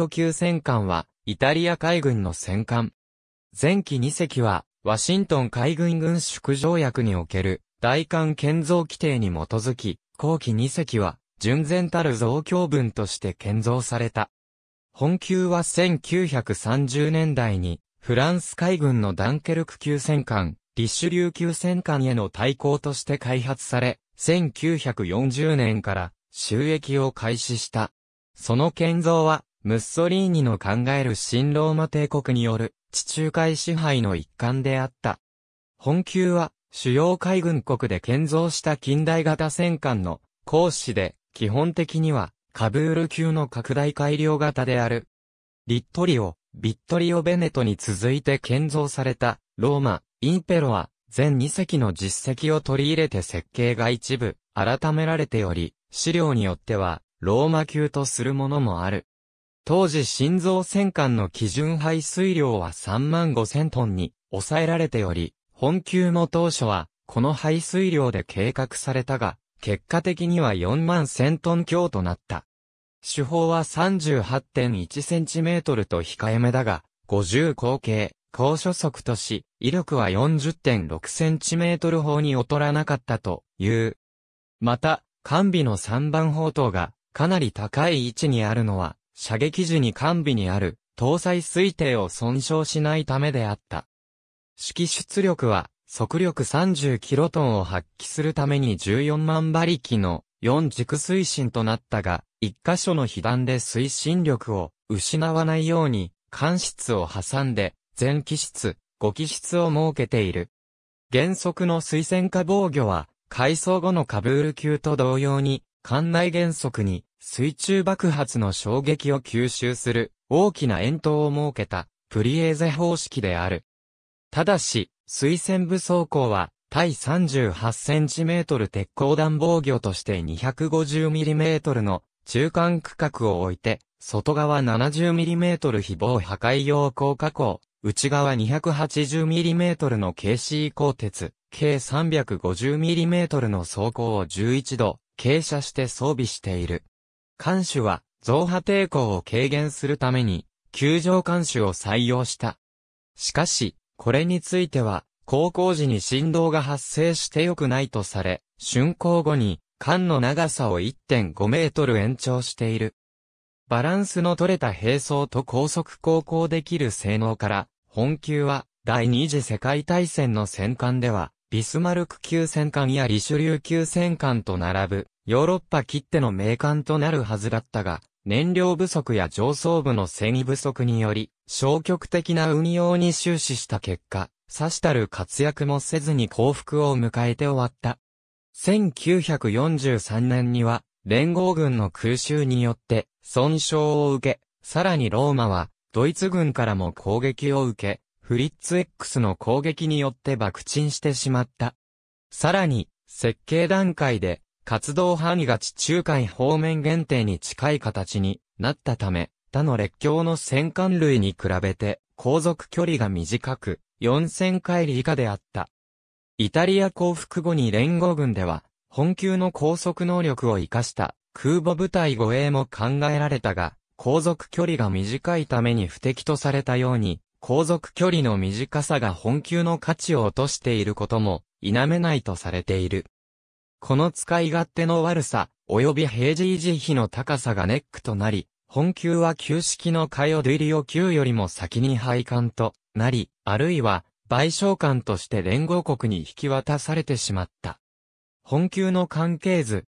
ト級戦艦は、イタリア海軍の戦艦。前期2隻は、ワシントン海軍軍縮条約における、大艦建造規定に基づき、後期2隻は、純然たる増強分として建造された。本級は1930年代に、フランス海軍のダンケルク級戦艦、リッシュリュー級戦艦への対抗として開発され、1940年から収益を開始した。その建造はムッソリーニの考える新ローマ帝国による地中海支配の一環であった。本級は主要海軍国で建造した近代型戦艦の講使で基本的にはカブール級の拡大改良型である。リットリオ、ビットリオ・ベネトに続いて建造されたローマ、インペロは全2隻の実績を取り入れて設計が一部改められており、資料によってはローマ級とするものもある。当時心臓戦艦の基準排水量は3万5千トンに抑えられており、本級も当初はこの排水量で計画されたが、結果的には4万1000トン強となった。手法は 38.1cm と控えめだが、50口径、高所速とし、威力は 40.6cm 砲に劣らなかったという。また、完備の3番砲塔がかなり高い位置にあるのは、射撃時に完備にある搭載推定を損傷しないためであった。式出力は速力3 0 k ンを発揮するために14万馬力の4軸推進となったが、1箇所の被弾で推進力を失わないように、間室を挟んで、全機室、5機室を設けている。原則の水薦化防御は、改装後のカブール級と同様に、艦内原則に水中爆発の衝撃を吸収する大きな円筒を設けたプリエーゼ方式である。ただし、水戦部装甲は、対 38cm 鉄鋼弾防御として 250mm の中間区画を置いて、外側 70mm 非防破壊用高加工、内側 280mm の KC 鋼鉄、計 350mm の装甲を11度、傾斜して装備している。艦首は、増波抵抗を軽減するために、球状艦首を採用した。しかし、これについては、航行時に振動が発生して良くないとされ、竣工後に、艦の長さを1.5メートル延長している。バランスの取れた並走と高速航行できる性能から、本級は、第二次世界大戦の戦艦では、ビスマルク級戦艦やリシュリュー級戦艦と並ぶ、ヨーロッパ切手の名艦となるはずだったが、燃料不足や上層部の繊維不足により、消極的な運用に終始した結果、さしたる活躍もせずに幸福を迎えて終わった。1943年には、連合軍の空襲によって、損傷を受け、さらにローマは、ドイツ軍からも攻撃を受け、フリッツ X の攻撃によって爆沈してしまった。さらに、設計段階で、活動範囲が地中海方面限定に近い形になったため、他の列強の戦艦類に比べて、航続距離が短く、4000海里以下であった。イタリア降伏後に連合軍では、本級の高速能力を活かした空母部隊護衛も考えられたが、航続距離が短いために不適とされたように、航続距離の短さが本級の価値を落としていることも否めないとされている。この使い勝手の悪さ、及び平時維持費の高さがネックとなり、本級は旧式のカヨドゥリオ級よりも先に廃刊となり、あるいは賠償官として連合国に引き渡されてしまった。本級の関係図。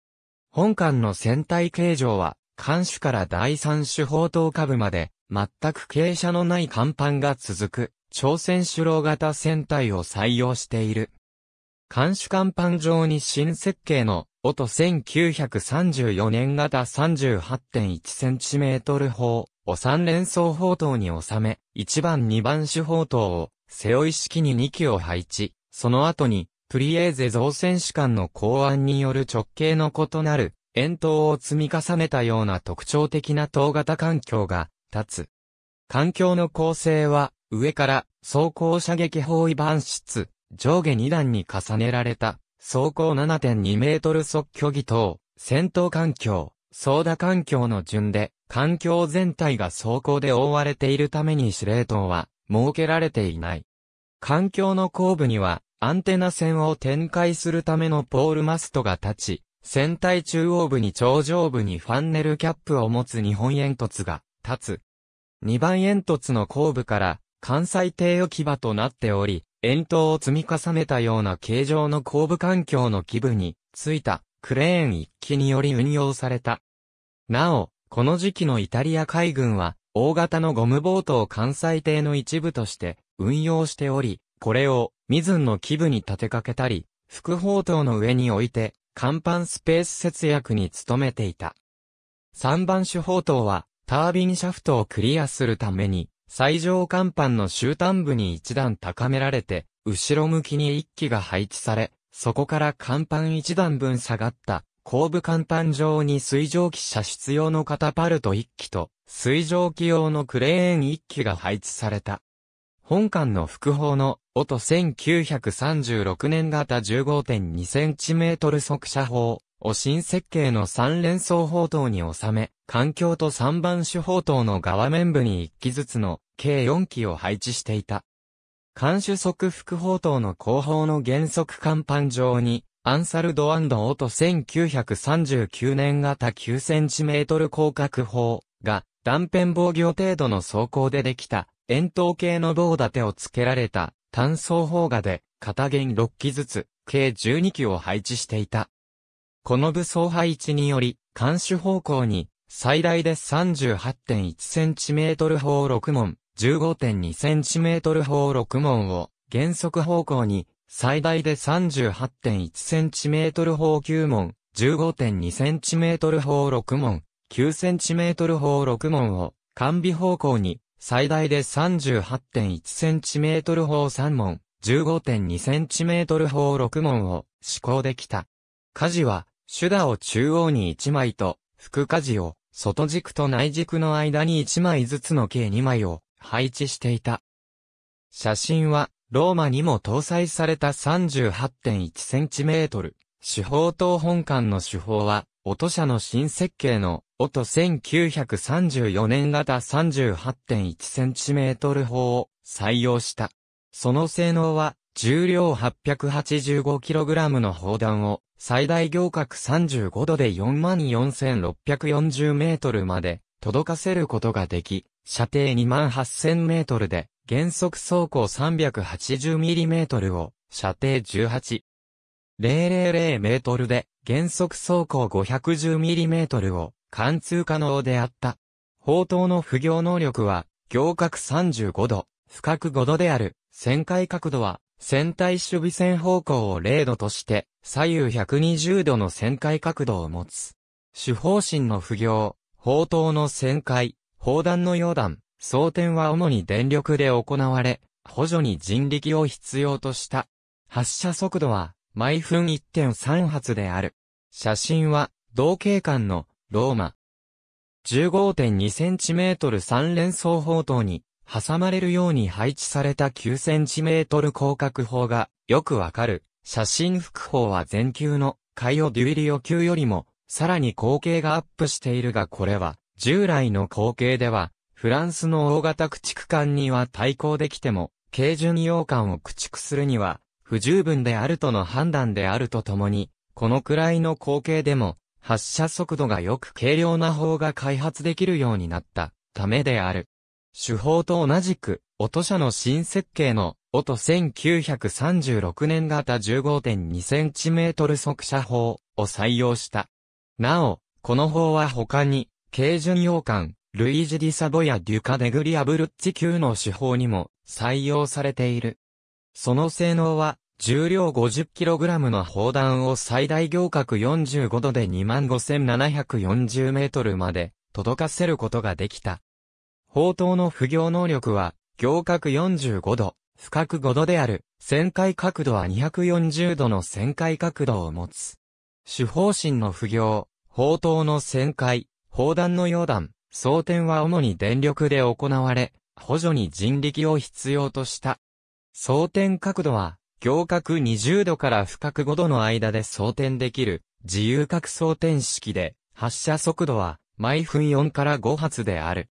本館の船体形状は、艦首から第三種砲塔下部まで、全く傾斜のない甲板が続く、朝鮮首脳型船体を採用している。監視甲板上に新設計の、音1934年型 38.1cm 砲を三連装砲塔に収め、1番2番手砲塔を背負い式に2機を配置、その後に、プリエーゼ造船士官の考案による直径の異なる、円筒を積み重ねたような特徴的な塔型環境が立つ。環境の構成は、上から装甲射撃包囲板室、上下2段に重ねられた、走行7.2メートル速距離等、戦闘環境、操舵環境の順で、環境全体が走行で覆われているために司令塔は、設けられていない。環境の後部には、アンテナ線を展開するためのポールマストが立ち、船体中央部に頂上部にファンネルキャップを持つ日本煙突が立つ。2番煙突の後部から関西艇置き場となっており、遠筒を積み重ねたような形状の後部環境の基部についたクレーン一機により運用された。なお、この時期のイタリア海軍は大型のゴムボートを関西艇の一部として運用しており、これをミズンの基部に立てかけたり、副砲塔の上に置いて、甲板スペース節約に努めていた。3番手砲塔は、タービンシャフトをクリアするために、最上甲板の終端部に一段高められて、後ろ向きに一機が配置され、そこから甲板一段分下がった後部甲板上に水蒸気射出用のカタパルト一機と水蒸気用のクレーン一機が配置された。本館の副砲の音1936年型1 5 2トル速射砲を新設計の三連装砲塔に収め、環境と三番手砲塔の側面部に一機ずつの計四機を配置していた。艦首側副砲塔の後方の原則甲板上に、アンサルドオート1939年型9トル広角砲が断片防御程度の走行でできた円筒形の棒立てを付けられた単装砲画で片弦6機ずつ計12機を配置していた。この武装配置により、監視方向に、最大で 38.1cm 砲6門、15.2cm 砲6門を、原則方向に、最大で 38.1cm 砲9門、15.2cm 砲6門、9cm 砲6門を、完備方向に、最大で 38.1cm 砲3門、15.2cm 砲6門を施行できた。火事は手打を中央に1枚と、副舵を、外軸と内軸の間に1枚ずつの計2枚を配置していた。写真は、ローマにも搭載された 38.1cm。手法等本館の手法は、音社の新設計の、音1934年型 38.1cm 砲を採用した。その性能は、重量 885kg の砲弾を最大行角35度で44,640メートルまで届かせることができ、射程28,000メートルで原則走行3 8 0トルを射程18。000メートルで原則走行5 1 0トルを貫通可能であった。砲塔の不行能力は、行角35度、深く5度である、旋回角度は船体守備線方向を0度として、左右120度の旋回角度を持つ。主方針の不行、砲塔の旋回、砲弾の溶弾、装填は主に電力で行われ、補助に人力を必要とした。発射速度は、毎分1.3発である。写真は、同警官の、ローマ。15.2cm 三連装砲塔に、挟まれるように配置された9センチメートル広角砲がよくわかる。写真複砲は全球のカイオデュイリオ級よりもさらに光景がアップしているがこれは従来の光景ではフランスの大型駆逐艦には対抗できても軽巡洋艦を駆逐するには不十分であるとの判断であるとともにこのくらいの光景でも発射速度がよく軽量な砲が開発できるようになったためである。手法と同じく、音社の新設計の、音1936年型 15.2cm 速射法を採用した。なお、この法は他に、軽巡洋艦、ルイージ・ディサボやデュカ・デグリア・ブルッチ級の手法にも採用されている。その性能は、重量 50kg の砲弾を最大行角45度で 25,740m まで届かせることができた。砲塔の不行能力は、行角45度、深角5度である、旋回角度は240度の旋回角度を持つ。主砲身の不行、砲塔の旋回、砲弾の溶弾、装填は主に電力で行われ、補助に人力を必要とした。装填角度は、行角20度から深角5度の間で装填できる、自由角装填式で、発射速度は、毎分4から5発である。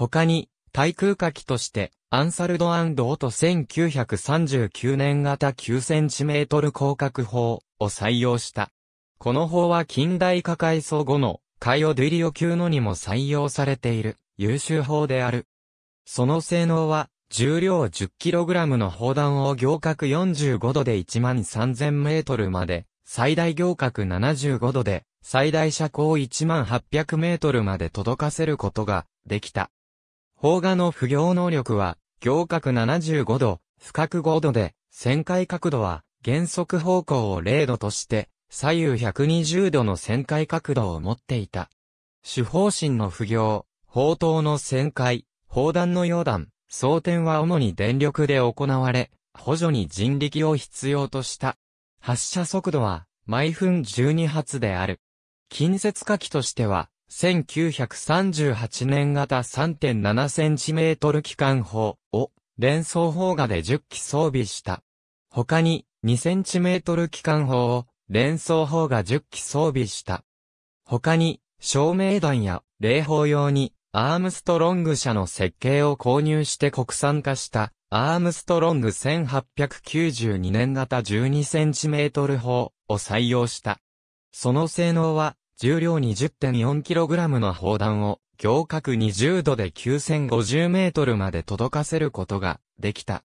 他に、対空火器として、アンサルドオト1939年型9トル広角砲を採用した。この砲は近代化改装後のカイオデュリオ級のにも採用されている優秀砲である。その性能は重量 10kg の砲弾を行角45度で1万3000メートルまで、最大行角75度で最大車高1万800メートルまで届かせることができた。方画の不行能力は、行角75度、不角5度で、旋回角度は、原則方向を0度として、左右120度の旋回角度を持っていた。主方針の不行、砲塔の旋回、砲弾の溶弾、装填は主に電力で行われ、補助に人力を必要とした。発射速度は、毎分12発である。近接火器としては、1938年型 3.7cm 機関砲を連装砲画で10機装備した。他に 2cm 機関砲を連装砲画10機装備した。他に照明弾や霊砲用にアームストロング社の設計を購入して国産化したアームストロング1892年型 12cm 砲を採用した。その性能は重量 20.4kg の砲弾を行角20度で9050メートルまで届かせることができた。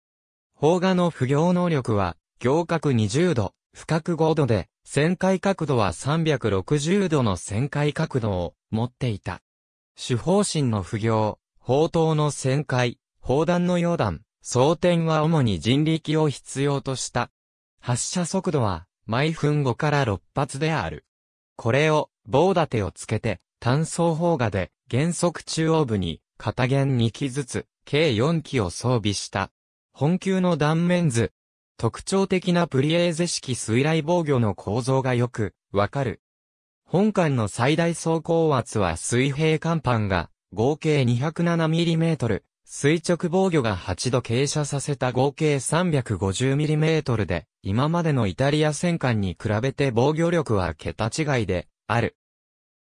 砲画の不行能力は行角20度、深く5度で、旋回角度は360度の旋回角度を持っていた。主砲神の不行、砲塔の旋回、砲弾の溶弾、装填は主に人力を必要とした。発射速度は毎分5から6発である。これを棒立てをつけて、単装砲画で、原則中央部に、片弦2機ずつ、計4機を装備した。本級の断面図。特徴的なプリエーゼ式水雷防御の構造がよく、わかる。本艦の最大走行圧は水平甲板が、合計 207mm、垂直防御が8度傾斜させた合計 350mm で、今までのイタリア戦艦に比べて防御力は桁違いで、ある。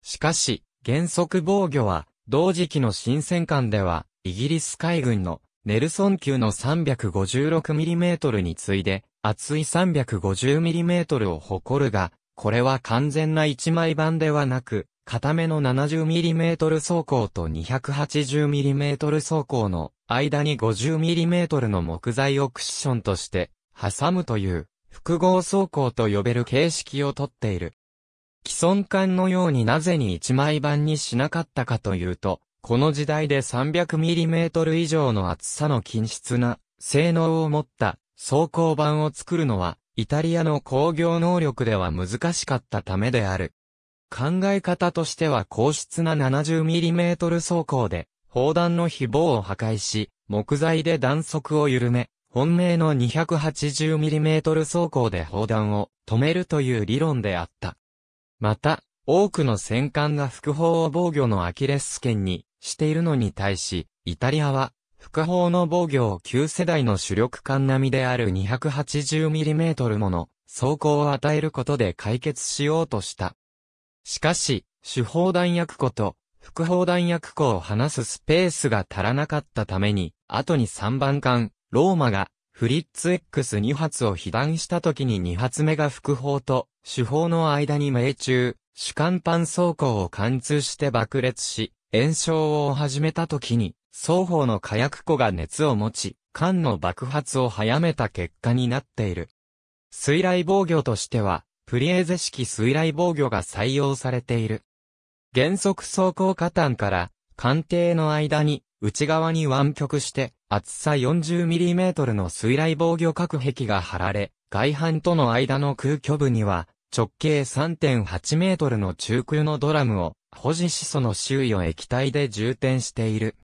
しかし、原則防御は、同時期の新戦艦では、イギリス海軍のネルソン級の 356mm に次いで、厚い 350mm を誇るが、これは完全な一枚版ではなく、固めの 70mm 走行と 280mm 走行の間に 50mm の木材をクッションとして挟むという複合走行と呼べる形式をとっている。既存艦のようになぜに一枚版にしなかったかというと、この時代で 300mm 以上の厚さの均質な性能を持った装甲版を作るのは、イタリアの工業能力では難しかったためである。考え方としては硬質な 70mm 装甲で、砲弾の非棒を破壊し、木材で弾速を緩め、本命の 280mm 装甲で砲弾を止めるという理論であった。また、多くの戦艦が副砲を防御のアキレス腱にしているのに対し、イタリアは、副砲の防御を旧世代の主力艦並みである 280mm もの装甲を与えることで解決しようとした。しかし、主砲弾薬庫と副砲弾薬庫を離すスペースが足らなかったために、後に3番艦、ローマがフリッツ X2 発を被弾した時に2発目が副砲と主砲の間に命中、主間パン走行を貫通して爆裂し、炎症を始めた時に、双方の火薬庫が熱を持ち、艦の爆発を早めた結果になっている。水雷防御としては、プリエーゼ式水雷防御が採用されている。原則走行下端から、艦艇の間に、内側に湾曲して、厚さ 40mm の水雷防御隔壁が張られ、外反との間の空虚部には、直径3.8メートルの中空のドラムを、保持しその周囲を液体で充填している。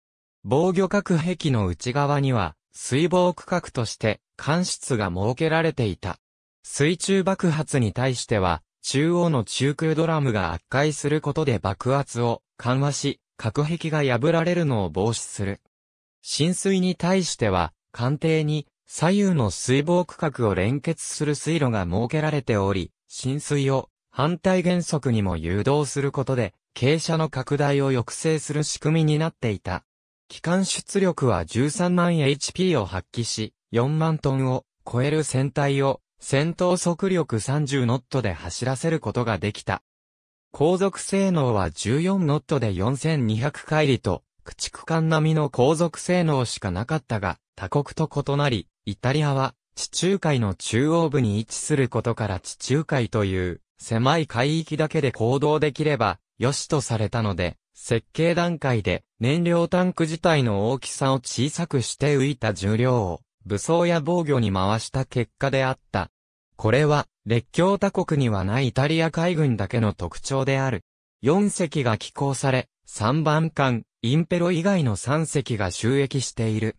防御隔壁の内側には、水防区画として、間室が設けられていた。水中爆発に対しては、中央の中空ドラムが圧壊することで爆発を緩和し、隔壁が破られるのを防止する。浸水に対しては、艦艇に左右の水防区画を連結する水路が設けられており、浸水を反対原則にも誘導することで、傾斜の拡大を抑制する仕組みになっていた。機関出力は13万 HP を発揮し、4万トンを超える船体を戦闘速力30ノットで走らせることができた。航続性能は14ノットで4200海里と駆逐艦並みの航続性能しかなかったが、他国と異なり、イタリアは地中海の中央部に位置することから地中海という狭い海域だけで行動できれば良しとされたので、設計段階で燃料タンク自体の大きさを小さくして浮いた重量を武装や防御に回した結果であった。これは列強他国にはないイタリア海軍だけの特徴である。4隻が寄港され、3番艦、インペロ以外の3隻が収益している。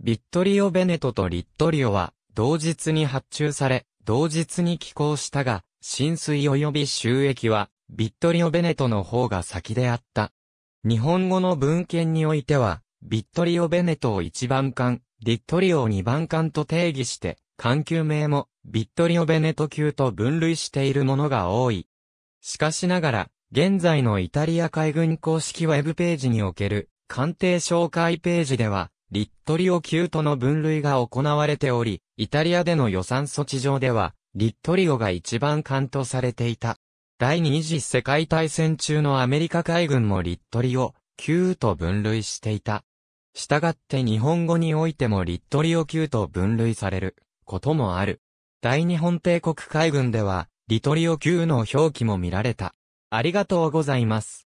ビットリオ・ベネトとリットリオは、同日に発注され、同日に寄港したが、浸水及び収益は、ビットリオ・ベネトの方が先であった。日本語の文献においては、ビットリオ・ベネトを1番艦、リットリオを2番艦と定義して、艦級名も、ビットリオ・ベネト級と分類しているものが多い。しかしながら、現在のイタリア海軍公式ウェブページにおける艦艇紹介ページでは、リットリオ級との分類が行われており、イタリアでの予算措置上では、リットリオが一番艦とされていた。第二次世界大戦中のアメリカ海軍もリットリオ級と分類していた。したがって日本語においてもリットリオ級と分類されることもある。大日本帝国海軍では、リトリオ級の表記も見られた。ありがとうございます。